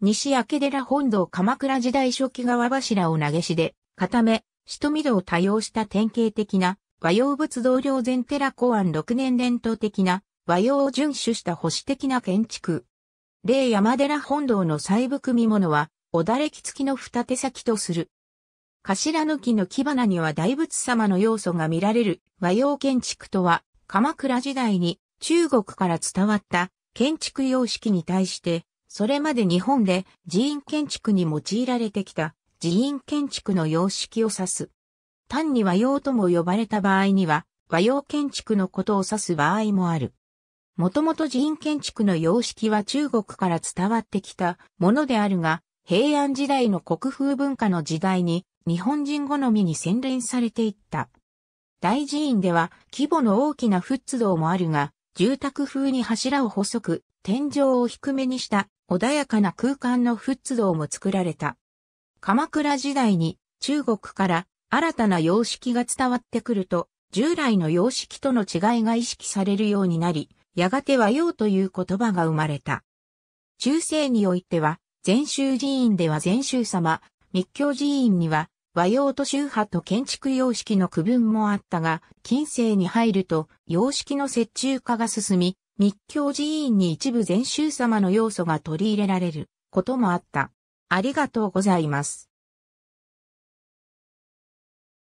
西明寺本堂鎌倉時代初期側柱を投げしで、固め、仕見戸を多用した典型的な和洋仏同僚前寺公安6年伝統的な和洋を遵守した保守的な建築。例山寺本堂の細部組物は、おだれき付きの二手先とする。頭抜きの木花には大仏様の要素が見られる和洋建築とは、鎌倉時代に中国から伝わった建築様式に対してそれまで日本で寺院建築に用いられてきた寺院建築の様式を指す。単に和洋とも呼ばれた場合には和洋建築のことを指す場合もある。もともと寺院建築の様式は中国から伝わってきたものであるが、平安時代の国風文化の時代に日本人好みに洗練されていった。大寺院では規模の大きな仏像もあるが、住宅風に柱を細く、天井を低めにした穏やかな空間の仏像も作られた。鎌倉時代に中国から新たな様式が伝わってくると、従来の様式との違いが意識されるようになり、やがて和洋という言葉が生まれた。中世においては、禅宗寺院では禅宗様、密教寺院には和洋と宗派と建築様式の区分もあったが、近世に入ると様式の折衷化が進み、密教寺院に一部禅宗様の要素が取り入れられることもあった。ありがとうございます。